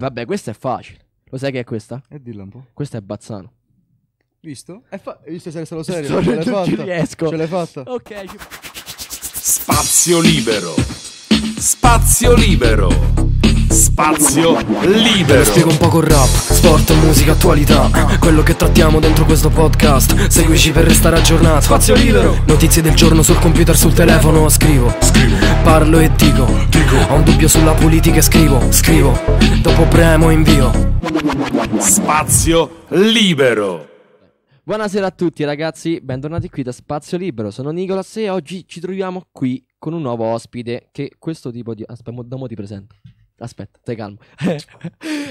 Vabbè, questa è facile. Lo sai che è questa? E eh, dilla un po'. Questa è Bazzano. Visto? È fa- visto se sono serio. Sto, ce l'hai fatta. Ci riesco. Ce l'hai fatta. Ok. Spazio libero. Spazio libero spazio libero. Lo spiego un po' con rap, sport, musica, attualità. Quello che trattiamo dentro questo podcast. Seguici per restare aggiornato. Spazio libero. Notizie del giorno sul computer, sul telefono. Scrivo, scrivo. Parlo e dico. dico. Ho un dubbio sulla politica e scrivo, scrivo. Dopo premo e invio. Spazio libero. Buonasera a tutti ragazzi, bentornati qui da Spazio Libero, sono Nicolas e oggi ci troviamo qui con un nuovo ospite che questo tipo di... aspetta, mo ti presento. Aspetta, stai calmo.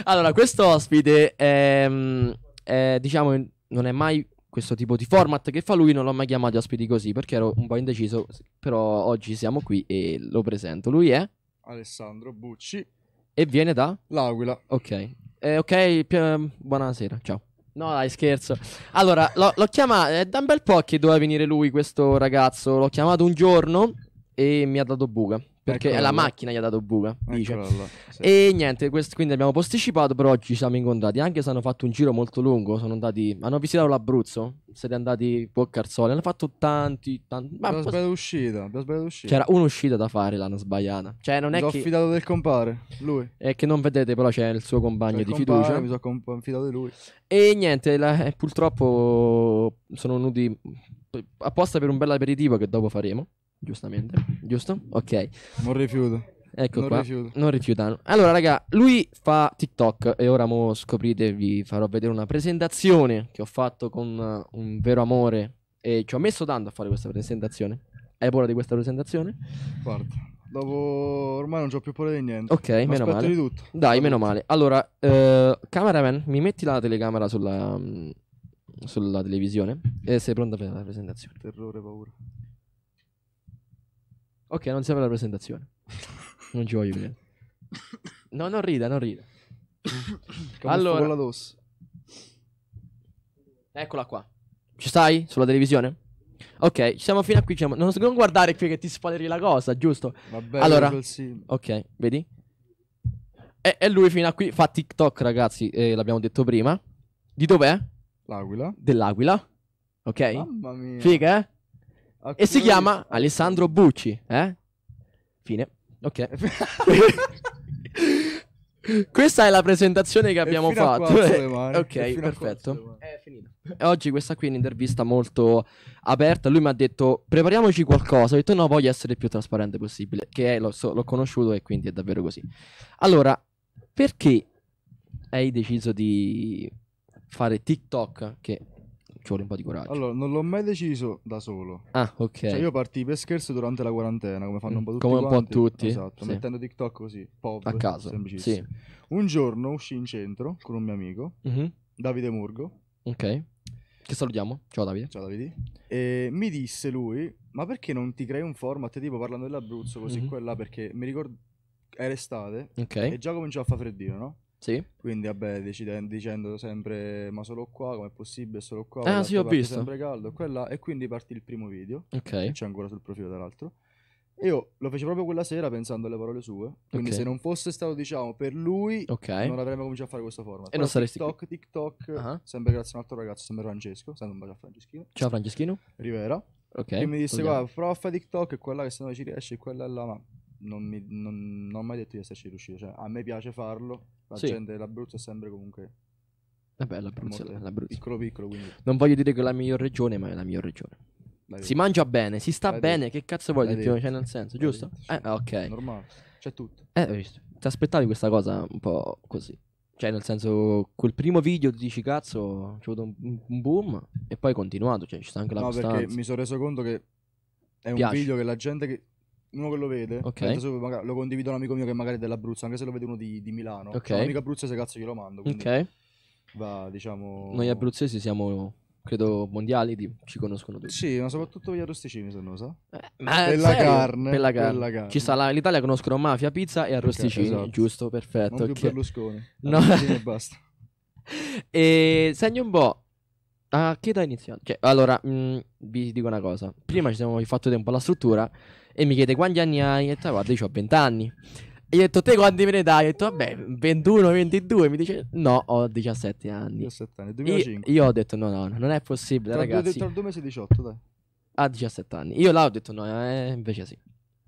allora, questo ospite, è, mm, è, diciamo, non è mai questo tipo di format che fa lui, non l'ho mai chiamato ospiti così perché ero un po' indeciso, però oggi siamo qui e lo presento. Lui è Alessandro Bucci e viene da L'Aquila. Ok. Eh, ok, pi- ehm, buonasera, ciao. No, dai, scherzo. Allora, l'ho, l'ho chiamato, è da un bel po' che doveva venire lui questo ragazzo, l'ho chiamato un giorno e mi ha dato buca. Perché Eccolo la macchina gli ha dato buca. Dice. Là, sì. E niente, questo, quindi abbiamo posticipato, però oggi ci siamo incontrati. Anche se hanno fatto un giro molto lungo, sono andati. Hanno visitato l'Abruzzo. Siete andati un po' a Carzoli. Hanno fatto tanti. tanti ma abbiamo sbagliato uscita. Abbiamo sbagliato uscita. C'era un'uscita da fare, l'hanno sbagliata. Cioè, non mi è che. Mi affidato del compare. Lui. È che non vedete, però c'è il suo compagno il di compare, fiducia. Mi sono comp- affidato di lui. E niente, la... Eh, purtroppo sono venuti apposta per un bel aperitivo che dopo faremo. Giustamente, giusto? Ok. Non rifiuto. Ecco non qua. Rifiuto. Non rifiutano. Allora, raga, lui fa TikTok e ora mo scoprite, vi farò vedere una presentazione che ho fatto con eh, un vero amore e ci ho messo tanto a fare questa presentazione. Hai paura di questa presentazione? Guarda, dopo ormai non ho più paura di niente. Ok, Mi meno male. di tutto. Dai, meno male. Allora, uh, cameraman, mi metti la telecamera sulla, mm, sulla televisione e sei pronta per la presentazione. Terrore, paura. Ok, non serve la presentazione. Non ci voglio vedere. No, non rida, non rida. allora, Eccola qua. Ci stai? Sulla televisione? Ok, ci siamo fino a qui. Siamo... Non, non guardare qui che ti spoileri la cosa, giusto? Vabbè, allora, ok, vedi? E, e, lui fino a qui fa TikTok, ragazzi, eh, l'abbiamo detto prima. Di dov'è? L'Aquila. Dell'Aquila. Ok? Mamma mia. Figa, eh? Okay. E si chiama Alessandro Bucci, eh? Fine. Ok. questa è la presentazione che abbiamo fatto. ok, perfetto. È Oggi questa qui è un'intervista molto aperta. Lui mi ha detto prepariamoci qualcosa. Ho detto no, voglio essere il più trasparente possibile. Che è, l'ho, so, l'ho conosciuto e quindi è davvero così. Allora, perché hai deciso di fare TikTok? Che ci vuole un po' di coraggio. Allora, non l'ho mai deciso da solo. Ah, ok. Cioè, io partii per scherzo durante la quarantena, come fanno mm. un po' tutti. Come un po' tutti. Esatto, sì. mettendo TikTok così, pop. A caso. Sì. Un giorno uscì in centro con un mio amico, mm-hmm. Davide Murgo. Ok. Che salutiamo. Ciao Davide. Ciao Davide. E mi disse lui, ma perché non ti crei un format tipo parlando dell'Abruzzo così mm-hmm. quella? Perché mi ricordo... Era estate. Ok. E già cominciava a fare freddino, no? Sì. Quindi, vabbè, decide- dicendo sempre: Ma solo qua, com'è possibile? Solo qua. Ah, sì, ho visto. Sempre caldo, quella. E quindi partì il primo video. Ok. Che c'è ancora sul profilo, tra l'altro. io lo feci proprio quella sera pensando alle parole sue. Quindi, Ok. se non fosse stato, diciamo, per lui, Ok. non avremmo cominciato a fare questo format. E Però non saresti TikTok, TikTok, Ah. sempre grazie a un altro ragazzo, sempre Francesco. Sempre un bacio a Franceschino. Ciao Franceschino. Rivera. Ok. che mi disse: Guarda, prova a fare TikTok, è quella che se no ci riesci, e quella là. Ma non, mi, non, non ho mai detto di esserci riuscito. Cioè, a me piace farlo, la sì. gente dell'Abruzzo è sempre comunque... Vabbè, l'Abruzzo, è l'Abruzzo. Piccolo piccolo, quindi... Non voglio dire che è la miglior regione, ma è la miglior regione. L'hai si detto. mangia bene, si sta L'hai bene, detto. che cazzo vuoi? Detto. Cioè, nel senso, L'hai giusto? Detto. Eh, ok. Normale, c'è tutto. Eh, visto? Ti aspettavi questa cosa un po' così. Cioè, nel senso, quel primo video ti dici cazzo, c'è avuto un, un, boom e poi è continuato, cioè ci sta anche la no, costanza. perché mi sono reso conto che è Piace. un video che la gente che uno che lo vede, okay. magari, lo condivido un amico mio che magari è dell'Abruzzo, anche se lo vede uno di, di Milano. Okay. un amico abruzzese cazzo glielo mando. Ok. Va, diciamo... Noi abruzzesi siamo credo mondiali di, ci conoscono tutti. Sì, ma soprattutto gli arrosticini se non lo so. Eh, ma per la, carne, per la carne. Per la carne. Ci sta la, l'Italia conoscono mafia, pizza e arrosticini, okay, esatto. giusto, perfetto. Non okay. Berlusconi. No, e basta. e segno un po' a che da iniziare. Cioè, allora, mh, mm, vi dico una cosa. Prima ci siamo fatto un po' la struttura e mi chiede quanti anni hai e te guarda io ho 20 anni e gli ho detto te quanti me ne dai? E ho detto vabbè 21, 22 mi dice no ho 17 anni 17 anni, 2005 io, io ho detto no no non è possibile tra ragazzi due, tra due mesi 18 dai a 17 anni io là ho detto no eh, invece sì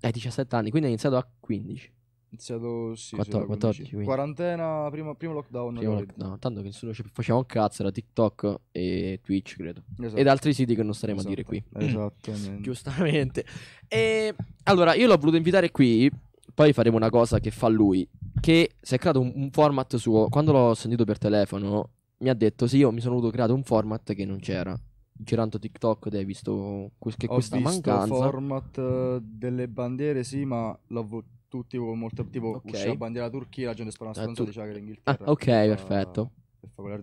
ai 17 anni quindi ho iniziato a 15 Iniziato sì, 14, 14 quarantena, primo, primo lockdown. Primo diciamo. lockdown. Tanto che nessuno faceva un cazzo, era TikTok e Twitch, credo. Esatto. Ed altri siti che non staremo esatto. a dire esatto. qui. Esattamente. Giustamente. E allora, io l'ho voluto invitare qui. Poi faremo una cosa che fa lui. Che si è creato un, un format suo. Quando l'ho sentito per telefono, mi ha detto: Sì, io mi sono voluto creare un format che non c'era girando TikTok hai visto que- che Ho questa visto mancanza. format eh, delle bandiere, sì, ma l'ho voluto tutti con molte tipo okay. uscì la bandiera turchia la gente sparava una stronza tu- diceva che era Inghilterra ah, ok perfetto per fare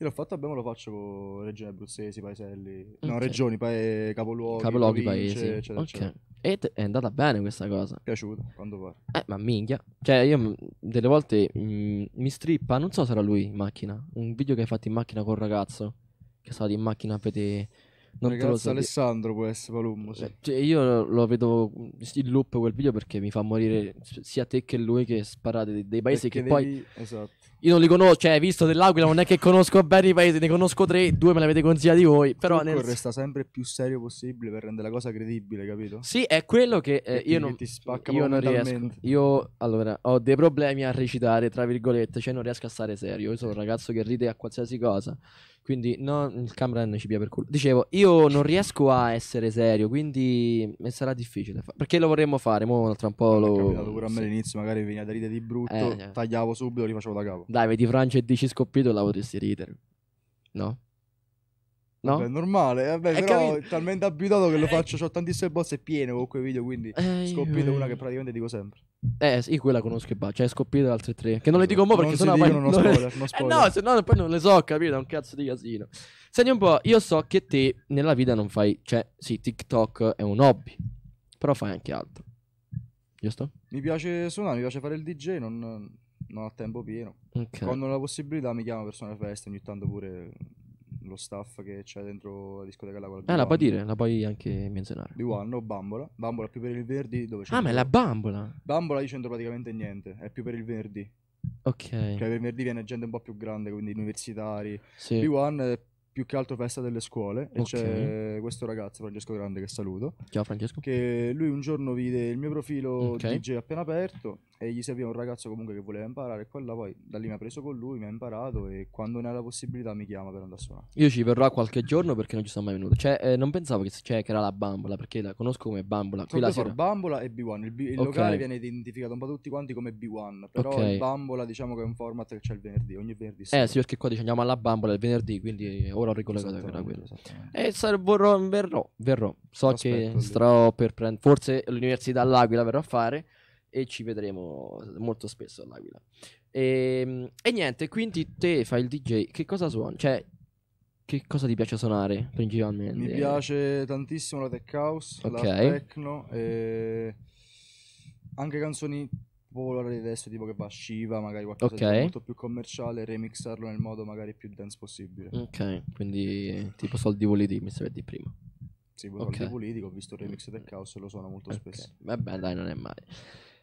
io l'ho fatto abbiamo lo faccio con regioni abruzzesi, paeselli, okay. no, regioni, pae, eh, capoluoghi, capoluoghi paesi, eccetera, okay. eccetera. E è andata bene questa cosa. Mi è piaciuta, quando pare. Eh, ma minchia. Cioè, io mm, delle volte m- mm, mi strippa, non so se era lui in macchina, un video che hai fatto in macchina con un ragazzo, che è stato in macchina a vedere non Ragazzo te lo so Alessandro dire. può essere Palumbo. Sì. Eh, cioè, io lo vedo in loop quel video perché mi fa morire sia te che lui che sparate dei, paesi perché che devi... poi. Esatto. Io non li conosco, cioè, visto dell'Aquila, non è che conosco bene i paesi, ne conosco tre, due me l'avete consigliati voi. Però nel... resta sempre più serio possibile per rendere la cosa credibile, capito? Sì, è quello che eh, io, non, Ti io non riesco. Io allora ho dei problemi a recitare, tra virgolette, cioè non riesco a stare serio. Io sono un ragazzo che ride a qualsiasi cosa. Quindi no, il Cameron ci pia per culo. Dicevo, io non riesco a essere serio, quindi sarà difficile. Fa- perché lo vorremmo fare, mo tra un po' lo... Capito, pure a me all'inizio, magari veniva da ridere di brutto, eh, cioè. tagliavo subito, rifacevo da capo. Dai, vedi Francia e dici scoppito, la potresti ridere. No? No? È normale, vabbè, è però capi... talmente abituato che lo eh. faccio, ho tantissime bozze piene con quei video, quindi eh, scoppito io... una eh. che praticamente dico sempre. Eh, sì, quella conosco e basta. Cioè, è scoppiata altre tre. Che non le esatto. dico mo' perché non sennò poi. Non spoiler, non spoiler. Eh no, se no poi non le so, capito? È un cazzo di casino. Senti un po', io so che te nella vita non fai. Cioè, sì, TikTok è un hobby. Però fai anche altro. Giusto? Mi piace suonare, mi piace fare il DJ, non, non ho tempo pieno. Okay. Quando ho la possibilità mi chiamo persone feste, ogni tanto pure lo staff che c'è dentro la discoteca la Eh, la puoi dire, la puoi anche menzionare. B1 o Bambola. Bambola più per il Verdi dove c'è. Ah, ma è la Bambola. Bambola io c'entro praticamente niente, è più per il Verdi. Ok. Cioè per il Verdi viene gente un po' più grande, quindi universitari. Sì. B1 è più che altro festa delle scuole e okay. c'è questo ragazzo Francesco Grande che saluto. Ciao Francesco. Che lui un giorno vide il mio profilo okay. DJ appena aperto e gli serviva un ragazzo comunque che voleva imparare quella poi da lì mi ha preso con lui, mi ha imparato e quando ne ha la possibilità mi chiama per andare a suonare. Io ci verrò qualche giorno perché non ci sono mai venuto. Cioè, eh, non pensavo che, cioè, che, era la bambola, perché la conosco come bambola. Qui la sera... bambola e B1, il, B- il okay. locale viene identificato un po' tutti quanti come B1, però okay. il bambola diciamo che è un format che c'è il venerdì, ogni venerdì. Sera. Eh sì, perché qua dice andiamo alla bambola il venerdì, quindi ora ho ricollegato a quello. E eh, sar- vorrò, verrò, verrò. So Aspetto, che starò per prendere, forse l'università all'Aquila verrò a fare e ci vedremo molto spesso all'Aquila. E, ehm, e, niente, quindi te fai il DJ, che cosa suoni? Cioè, che cosa ti piace suonare principalmente? Mi piace tantissimo la tech house, okay. la techno e anche canzoni popolari di adesso, tipo che va Shiva, magari qualcosa okay. molto più commerciale, remixarlo nel modo magari più dance possibile. Ok, quindi tipo soldi voliti, mi stavi di prima. Sì, poi okay. soldi voliti, ho visto il remix tech house e lo suono molto okay. spesso. Vabbè, dai, non è male.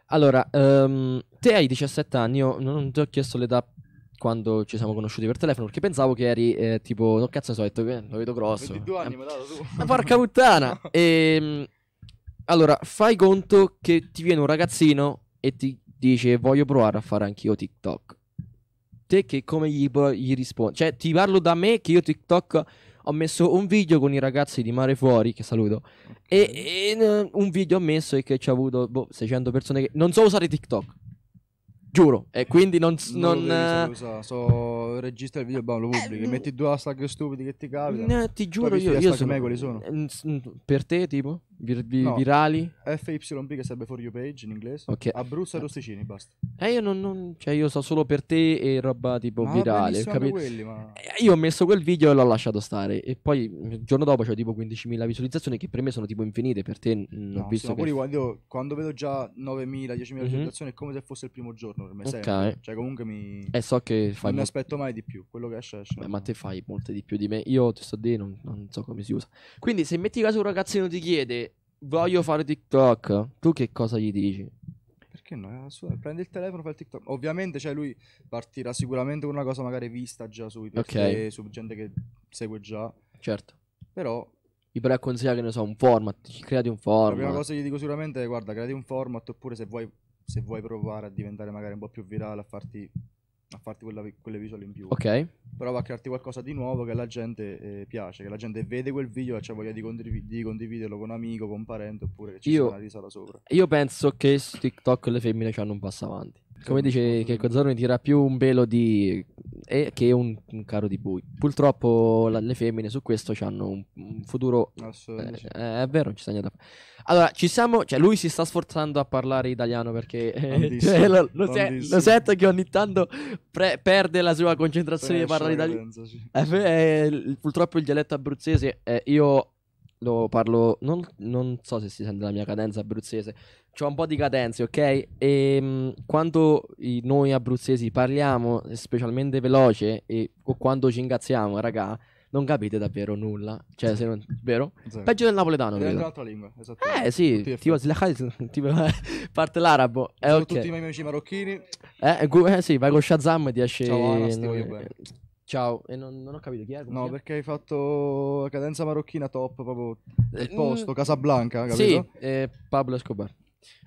Allora, um, te hai 17 anni, io non ti ho chiesto l'età quando ci siamo conosciuti per telefono perché pensavo che eri eh, tipo, no cazzo ne so, detto, lo vedo grosso. 22 anni eh, mi dato tu. Ma porca puttana! e, ehm, allora, fai conto che ti viene un ragazzino e ti dice voglio provare a fare anch'io TikTok. Te che come gli, gli rispondi? Cioè, ti parlo da me che io TikTok ho messo un video con i ragazzi di Mare Fuori, che saluto, e, e eh, un video ho messo e che ci ha avuto boh, 600 persone che... Non so usare TikTok. Giuro, e quindi non. non, non usa, eh, so, registra il video e lo pubblichi. Eh, metti due hashtag stupidi che ti capita. No, eh, ti giuro, io, io sono. Me, sono... Mm, mm, per te, tipo? Vir- vi- no. Virali? FYP che serve for you page in inglese. Okay. Abruzzo e Rosticini, basta. Eh, io non, non, Cioè, io so solo per te e roba tipo ma virale. Capito? Quelli, ma... Eh, io ho messo quel video e l'ho lasciato stare. E poi il giorno dopo c'ho tipo 15.000 visualizzazioni che per me sono tipo infinite. Per te non no, ho visto. Sì, che... quando, quando vedo già 9.000, 10.000 mhm. visualizzazioni mm-hmm. è come se fosse il primo giorno per me. Okay. Sempre. Cioè, comunque mi. Eh, so che fai. Non mi mo- aspetto mai di più. Quello che esce, esce. Beh, ma te fai molte di più di me. Io ti sto a dire, non, non so come si usa. Quindi, se metti caso un ragazzino ti chiede voglio fare TikTok, tu che cosa gli dici? Perché no? Prendi il telefono, e fai il TikTok. Ovviamente, cioè, lui partirà sicuramente con una cosa magari vista già sui okay. su gente che segue già. Certo. Però gli però consiglia che ne so, un format, creati un format. La prima cosa che gli dico sicuramente è guarda, creati un format oppure se vuoi, se vuoi provare a diventare magari un po' più virale, a farti a farti quella, quelle visual in più. Ok. Però va a crearti qualcosa di nuovo che la gente eh, piace, che la gente vede quel video e c'è voglia di, condiv- di, condividerlo con un amico, con un parente oppure che ci io, sia una risata sopra. Io penso che su TikTok le femmine ci hanno un passo avanti come dice che Cozzaroni eh. tira più un velo di eh, che un, un caro di bui purtroppo la, le femmine su questo hanno un, un futuro Assolutamente. Eh, è vero non ci sta da allora ci siamo cioè lui si sta sforzando a parlare italiano perché eh, cioè, lo, lo, se, lo, sento che ogni tanto pre- perde la sua concentrazione Penso di parlare italiano sì. Eh, eh, purtroppo il dialetto abruzzese io lo parlo, non, non, so se si sente la mia cadenza abruzzese, ho un po' di cadenze, ok? E ehm, quando i, noi abruzzesi parliamo, eh, specialmente veloce, e o quando ci ingazziamo, raga, non capite davvero nulla. Cioè, se non, vero? Zero. Peggio del napoletano. È un'altra lingua, esatto. Eh sì, tipo, tipo parte l'arabo. Eh, Sono okay. tutti i miei amici marocchini. Eh, gu- eh sì, vai con Shazam e ti esce... Ciao, Anna, ti io bene. Ciao, e non, non ho capito chi è. No, si perché hai fatto la cadenza marocchina top, proprio il eh, posto, mm, Casablanca, capito? Sì, eh, Pablo Escobar.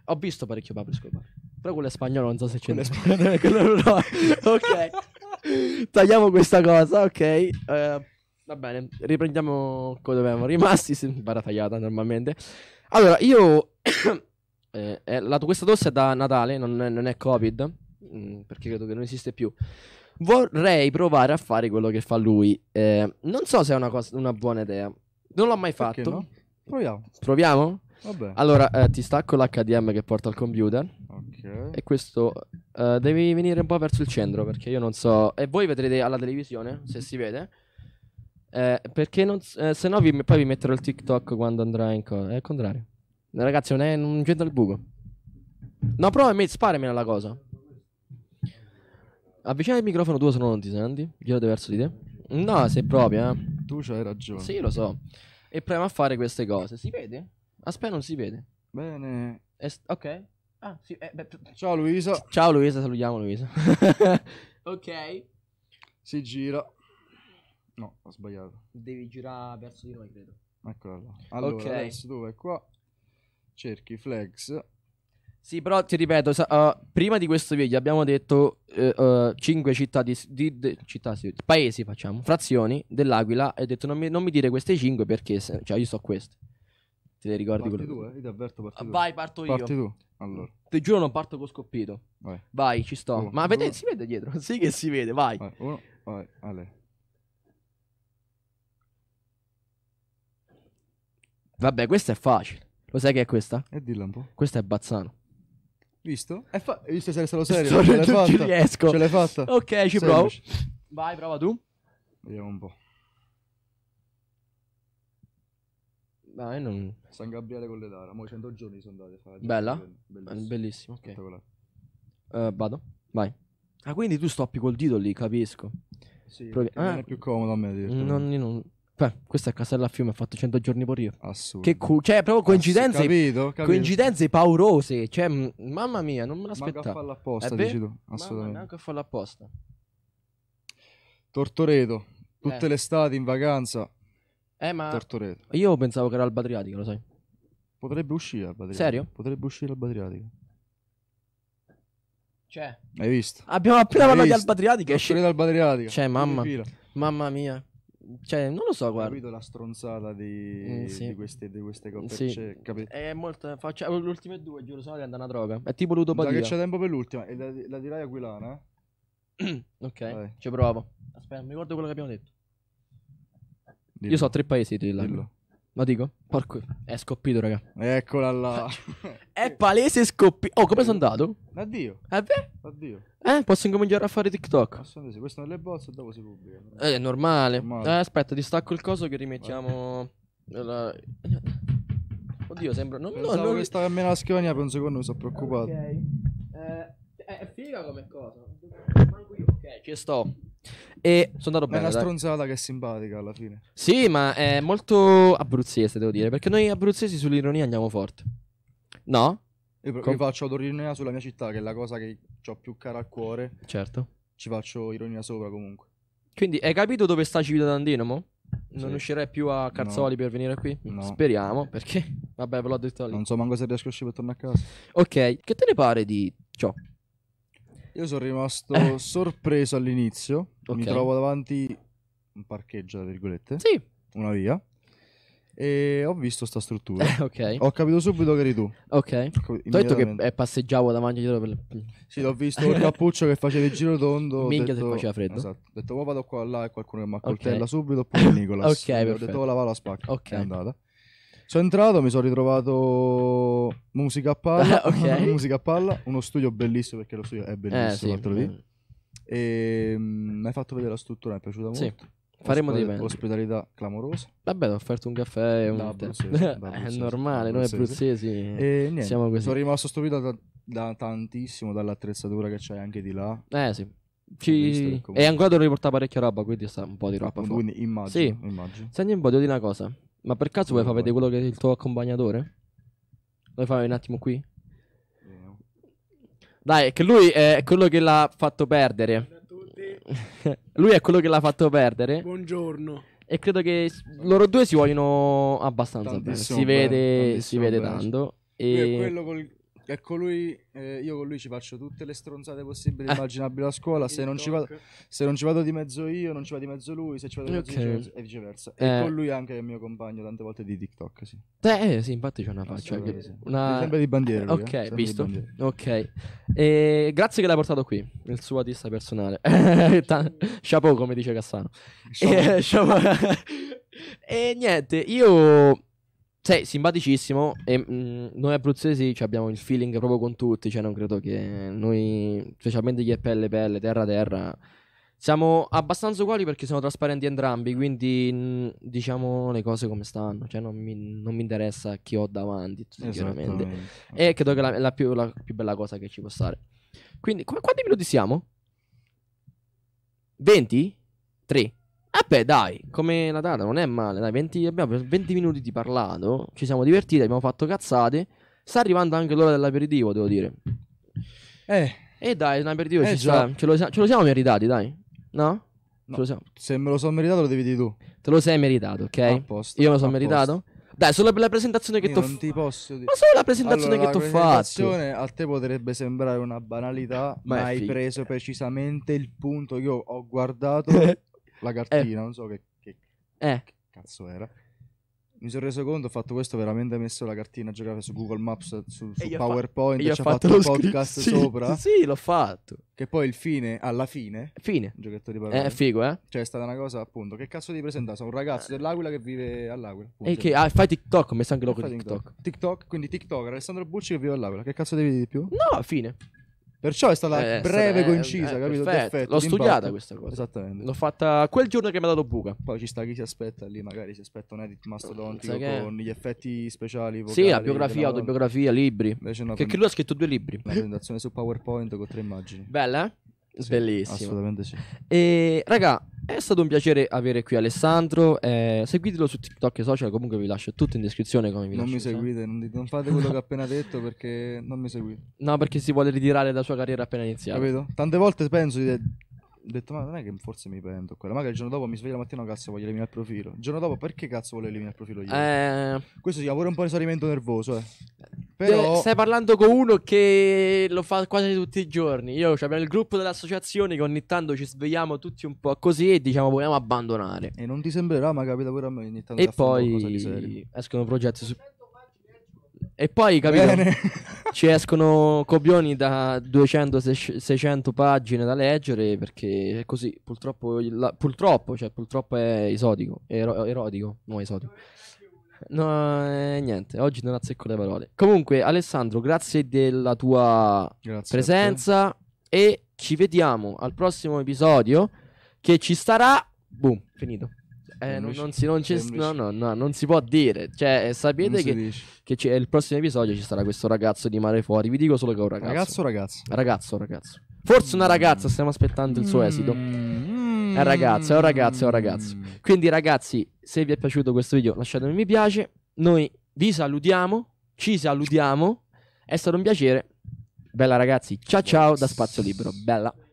Ho visto parecchio Pablo Escobar. Però quello è spagnolo, non so se c'è. Quello è spagnolo. Quello non ok. Tagliamo questa cosa, ok. Eh, va bene, riprendiamo come dovevamo rimasti. Sì, barra tagliata normalmente. Allora, io... Eh, eh, la- questa tosse è da Natale, non è, non è Covid, mm, perché credo che non esiste più vorrei provare a fare quello che fa lui. Eh, non so se è una, cosa, una buona idea. Non l'ho mai fatto. No? Proviamo. Proviamo? Vabbè. Allora, eh, ti stacco l'HDM che porta al computer. Ok. E questo eh, devi venire un po' verso il centro perché io non so. E voi vedrete alla televisione se si vede. Eh, perché non, eh, se no vi, poi vi metterò il TikTok quando andrà in co- È il contrario. Ragazzi, non è non c'entra il buco. No, prova a me, sparamela la cosa. Avvicina il microfono tuo se no non ti senti. Gira verso di te. No, sei proprio, eh. Tu c'hai ragione. Sì, lo so. E proviamo a fare queste cose. Si vede? Aspetta, non si vede. Bene. Est- ok. Ah, sì, eh, beh, Ciao Luisa. Ciao Luisa, salutiamo Luisa. ok. Si gira. No, ho sbagliato. Devi girare verso di noi, credo. Eccola Allora, Ok. adesso tu vai qua, cerchi flex, sì, però ti ripeto, sa- uh, prima di questo video abbiamo detto 5 eh, uh, uh, città, di, di, di città sì, paesi, facciamo, frazioni dell'Aquila e ho detto non mi, non mi dire queste 5 perché, se, cioè io so queste. Te le ricordi parti quello? Tu, eh? Io ti avverto, parti ah, tu. Vai, parto io. Parti tu. Allora. Ti giuro non parto con scoppito. Vai. Vai, ci sto. Uno, Ma due. si vede dietro. sì che si vede, vai. vai. Uno, vai, Ale. Vabbè, questa è facile. Lo sai che è questa? E dilla un po'. Questa è Bazzano. Visto? È fa- visto se sono serio? Sto- ce l'hai non ci riesco. Ce l'hai fatta. Ok, ci provo. Vai, prova tu. Vediamo un po'. Dai, non... San Gabriele con le Dara. Mo' 100 giorni sono andati a fare. Bella? Bellissimo. Bellissimo, ok. Spettacolare. Eh, vado. Vai. Ah, quindi tu stoppi col dito lì, capisco. Sì, Provi- perché non ah. è più comodo a me. dire. Non, non- Beh, questa è Casella Fiume, ha fatto 100 giorni per io. Assurdo. Che cu- cioè, proprio ah, coincidenze. Capito, capito. Coincidenze paurose. Cioè, m- mm, mamma mia, non me l'aspettavo. Manca a farla apposta, eh dici tu. Assolutamente. neanche a farla apposta. Tortoreto, tutte eh. le estati in vacanza. Eh, ma. Tortoreto. Io pensavo che era Alba Adriatica, lo sai. Potrebbe uscire Alba Adriatica. Serio? Potrebbe uscire Alba Adriatica. Cioè. Hai visto? Abbiamo appena parlato di Alba Adriatica. Tortoreto Alba Adriatica. Cioè, mamma. Mamma mia. Cioè, non lo so, guarda. Capito la stronzata di, mm, sì. di queste, di queste coppe. Sì. Cioè, è molto. Faccio, le ultime due, giuro, sono diventa una droga. È tipo ludopatia. Da che c'è tempo per l'ultima. E la, la dirai Aquilana? ok, Vai. ci provo. Aspetta, mi ricordo quello che abbiamo detto. Dillo. Io so tre paesi, dillo. dillo. Lo dico? Porco, è scoppito, raga. Eccola là. è palese scoppito. Oh, come sono andato? Addio. Eh Addio. Eh, posso incominciare a fare TikTok? Assolutamente, sì. questo è nelle bozze e dopo si pubblica. Eh, è normale. normale. Eh, aspetta, distacco il coso che rimettiamo... La... Oddio, sembra... Non, Pensavo no, non... che stava a me la scrivania per un secondo, mi sono preoccupato. Ok. Eh, è figa come cosa. Manco io. Ok, ci sto. E sono andato bene. È una dai. stronzata che è simpatica alla fine. Sì, ma è molto abruzzese, devo dire. Perché noi abruzzesi sull'ironia andiamo forte. No? Io, Com- io faccio autorironia sulla mia città, che è la cosa che ho più cara al cuore. Certo. Ci faccio ironia sopra comunque. Quindi hai capito dove sta Civita Cividadandino? Mo? Non sì. uscirei più a Carzoli no. per venire qui? No. Speriamo, perché... Vabbè, ve l'ho detto lì. Non so manco se riesco a uscire per tornare a casa. Ok, che te ne pare di ciò? Io sono rimasto eh. sorpreso all'inizio. Okay. Mi trovo davanti un parcheggio, tra virgolette. Sì. Una via. E ho visto sta struttura. ok. Ho capito subito che eri tu. Ok. Ho detto che passeggiavo davanti dietro per... Le... Sì, l'ho visto il cappuccio che faceva il giro tondo. Minchia detto... se faceva freddo. Esatto. Ho detto, ma oh, vado qua là e qualcuno che mi accoltella okay. subito oppure Nicolas. ok, perfetto. Ho detto, oh, la vado a spacca. Ok. È andata. Sono entrato, mi sono ritrovato musica a palla, okay. musica a palla, uno studio bellissimo perché lo studio è eh, bellissimo, eh, sì, beh. E ehm, mi hai fatto vedere la struttura, mi è piaciuta molto. Sì. Faremo di dei bene. Ospitalità clamorosa. Vabbè, ti ho offerto un caffè e un da abruzzese, da abruzzese, È normale, noi abruzzesi e niente, siamo così. Sono rimasto stupito da, da, tantissimo dall'attrezzatura che c'hai anche di là. Eh sì. Ci... E ancora devo riportare parecchia roba, quindi sta un po' di roba. Quindi fa. immagino, sì. immagino. Senti un po', ti di una cosa. Ma per caso vuoi far vedere quello che è il tuo accompagnatore? Vuoi fare un attimo qui? Dai, che lui è quello che l'ha fatto perdere. lui è quello che l'ha fatto perdere. Buongiorno. E credo che loro due si vogliono abbastanza bene. Si vede, si vede tanto. E... quello col è colui, eh, io con lui ci faccio tutte le stronzate possibili eh. immaginabili a scuola. Se non, vado, se non, ci vado, di mezzo io, non ci vado di mezzo lui. Se ci vado di mezzo okay. io, e viceversa. Eh. E con lui anche il mio compagno, tante volte di TikTok. Sì, eh, sì infatti c'è una faccia. Che, sì. una... Sempre di bandiera. Lui, eh. ok, eh. visto. Ok, e grazie che l'hai portato qui. Il suo artista personale. Chapeau, come dice Cassano. Chapeau. E niente, io sei simpaticissimo e mh, noi abruzzesi cioè, abbiamo il feeling proprio con tutti, cioè non credo che noi, specialmente chi è pelle pelle, terra terra, siamo abbastanza uguali perché siamo trasparenti entrambi, quindi mh, diciamo le cose come stanno, cioè non mi, non mi interessa chi ho davanti, esatto, eh. chiaramente. E credo che la, la, più, la più bella cosa che ci può stare. Quindi, come, quanti minuti siamo? 20? 3? Eh beh, dai, come la data non è male, dai, 20, abbiamo 20 minuti di parlato, ci siamo divertiti, abbiamo fatto cazzate. Sta arrivando anche l'ora dell'aperitivo, devo dire. Eh. E dai, un aperitivo eh, ci sta, ce, lo, ce lo siamo meritati, dai. No? no se me lo sono meritato lo devi dire tu. Te lo sei meritato, ok? Posto, Io me lo sono meritato. Dai, solo per la presentazione che ti ho fatto. Non ti posso dire. Ma solo la presentazione allora, che ti ho fatto. La presentazione a te potrebbe sembrare una banalità, ma, ma hai figa. preso precisamente il punto. Io ho guardato lagartina, eh. non so che, che, eh. che cazzo era mi sono reso conto, ho fatto questo veramente, ho messo la cartina geografica su Google Maps, su, su e PowerPoint, fa- ci ho fatto, fatto un podcast scri- sopra. Sì, sì, l'ho fatto. Che poi il fine, alla fine... Fine. Giochetto di eh, parole. È eh, figo, eh? Cioè è stata una cosa, appunto, che cazzo ti presentare? Sono un ragazzo dell'Aquila che vive all'Aquila. Appunto. E che, ah, fai TikTok, ho messo anche eh, logo TikTok. TikTok. TikTok, quindi TikTok, Alessandro Bucci che vive all'Aquila, che cazzo devi di più? No, fine. Perciò è stata eh, breve e eh, concisa, eh, capito? Perfetto. Defetto, L'ho studiata questa cosa. Esattamente. L'ho fatta quel giorno che mi ha dato buca. Poi ci sta chi si aspetta lì, magari si aspetta un edit mastodontico che... con gli effetti speciali. Vocali, sì, la biografia, autobiografia, libri. Invece no, che, pre... che lui ha scritto due libri. Una presentazione su PowerPoint con tre immagini. Bella, eh? Sì, Bellissima. Assolutamente sì. E, raga, è stato un piacere avere qui Alessandro. Eh, seguitelo su TikTok e social. Comunque vi lascio tutto in descrizione. Come vi non mi seguite, non, dite, non, fate quello che ho appena detto perché non mi seguite. No, perché si vuole ritirare dalla sua carriera appena iniziata. Capito? Tante volte penso di. De- detto, ma non è che forse mi prendo quella. Magari il giorno dopo mi sveglio la mattina, cazzo, voglio eliminare il profilo. Il giorno dopo, perché cazzo voglio eliminare il profilo io? Eh... Questo si chiama pure un po' di salimento nervoso, eh. Però... Stai parlando con uno che lo fa quasi tutti i giorni. Io cioè, abbiamo il gruppo dell'associazione che ogni tanto ci svegliamo tutti un po' così e diciamo vogliamo abbandonare. E non ti sembrerà, ma capita pure a me ogni tanto. E poi escono progetti su... E poi, capito, ci escono copioni da 200-600 pagine da leggere perché è così. Purtroppo, la... purtroppo, cioè, purtroppo è esotico, ero... erotico, no esotico. No, eh, niente, oggi non azzecco le parole. Comunque, Alessandro, grazie della tua grazie presenza e ci vediamo al prossimo episodio che ci starà... Boom, finito. Eh, non, non, si, non, no, no, no, non si può dire. Cioè, eh, sapete che, che ci, il prossimo episodio ci sarà questo ragazzo di mare fuori. Vi dico solo che è un ragazzo. Ragazzo ragazzo? Ragazzo, ragazzo. Forse una mm. ragazza, stiamo aspettando il suo mm. esito. Mm. È un ragazzo, è un ragazzo, è un ragazzo. Mm. Quindi ragazzi, se vi è piaciuto questo video lasciatemi un mi piace. Noi vi salutiamo, ci salutiamo. È stato un piacere. Bella ragazzi, ciao ciao da Spazio Libero. Bella.